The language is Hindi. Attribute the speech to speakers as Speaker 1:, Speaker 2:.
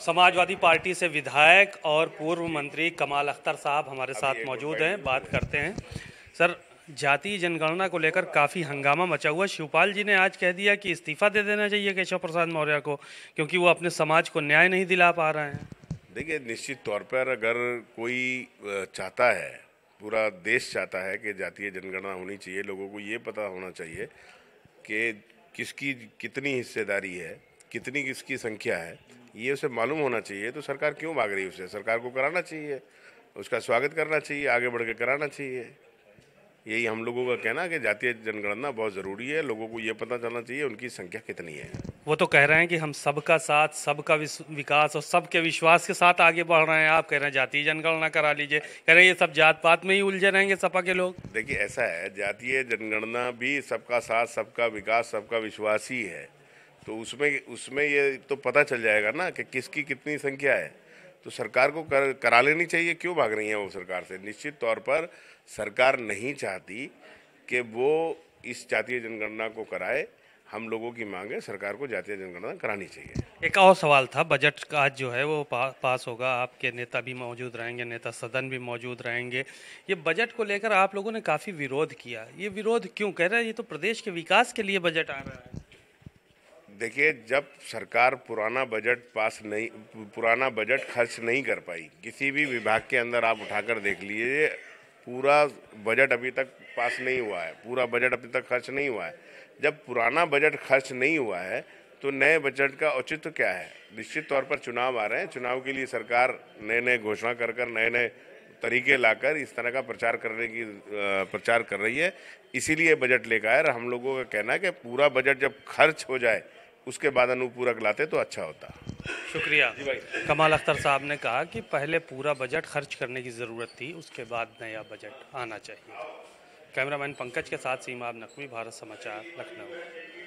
Speaker 1: समाजवादी पार्टी से विधायक और पूर्व मंत्री कमाल अख्तर साहब हमारे साथ मौजूद हैं बात करते हैं सर जाति जनगणना को लेकर काफ़ी हंगामा मचा हुआ शिवपाल जी ने आज कह दिया कि इस्तीफा दे देना चाहिए केशव प्रसाद मौर्य को क्योंकि वो अपने समाज को न्याय नहीं दिला पा रहे हैं
Speaker 2: देखिए निश्चित तौर पर अगर कोई चाहता है पूरा देश चाहता है कि जातीय जनगणना होनी चाहिए लोगों को ये पता होना चाहिए कि किसकी कितनी हिस्सेदारी है कितनी किसकी संख्या है ये उसे मालूम होना चाहिए तो सरकार क्यों मांग रही है उसे सरकार को कराना चाहिए उसका स्वागत करना चाहिए आगे बढ़ के कराना चाहिए यही हम लोगों का कहना है कि जातीय जनगणना बहुत ज़रूरी है लोगों को ये पता चलना चाहिए उनकी संख्या कितनी है
Speaker 1: वो तो कह रहे हैं कि हम सबका साथ सबका विकास और सबके विश्वास के साथ आगे बढ़ रहे हैं आप कह रहे हैं जातीय जनगणना करा लीजिए कह रहे हैं ये सब जात पात में ही उलझे रहेंगे सपा के लोग
Speaker 2: देखिए ऐसा है जातीय जनगणना भी सबका साथ सबका विकास सबका विश्वास ही है तो उसमें उसमें ये तो पता चल जाएगा ना कि किसकी कितनी संख्या है तो सरकार को कर, करा लेनी चाहिए क्यों भाग रही है वो सरकार से निश्चित तौर पर सरकार नहीं चाहती कि वो इस जातीय जनगणना को कराए हम लोगों की मांग है सरकार को जातीय जनगणना करानी
Speaker 1: चाहिए एक और सवाल था बजट का आज जो है वो पा, पास होगा आपके नेता भी मौजूद रहेंगे नेता सदन भी मौजूद रहेंगे ये बजट को लेकर आप लोगों ने काफ़ी विरोध किया ये विरोध क्यों कह रहे हैं ये तो प्रदेश के विकास के लिए बजट आ रहा है
Speaker 2: देखिए जब सरकार पुराना बजट पास नहीं पुराना बजट खर्च नहीं कर पाई किसी भी विभाग के अंदर आप उठाकर देख लीजिए पूरा बजट अभी तक पास नहीं हुआ है पूरा बजट अभी तक खर्च नहीं हुआ है जब पुराना बजट खर्च नहीं हुआ है तो नए बजट का औचित्य क्या है निश्चित तौर पर चुनाव आ रहे हैं चुनाव के लिए सरकार नए नए घोषणा कर कर नए नए तरीके लाकर इस तरह का प्रचार करने की प्रचार कर रही है इसीलिए बजट लेकर आए हम लोगों का कहना है कि पूरा बजट जब खर्च हो जाए उसके बाद अनुपूरक लाते तो अच्छा होता
Speaker 1: शुक्रिया कमाल अख्तर साहब ने कहा कि पहले पूरा बजट खर्च करने की ज़रूरत थी उसके बाद नया बजट आना चाहिए कैमरामैन पंकज के साथ सीमा नकवी भारत समाचार
Speaker 2: लखनऊ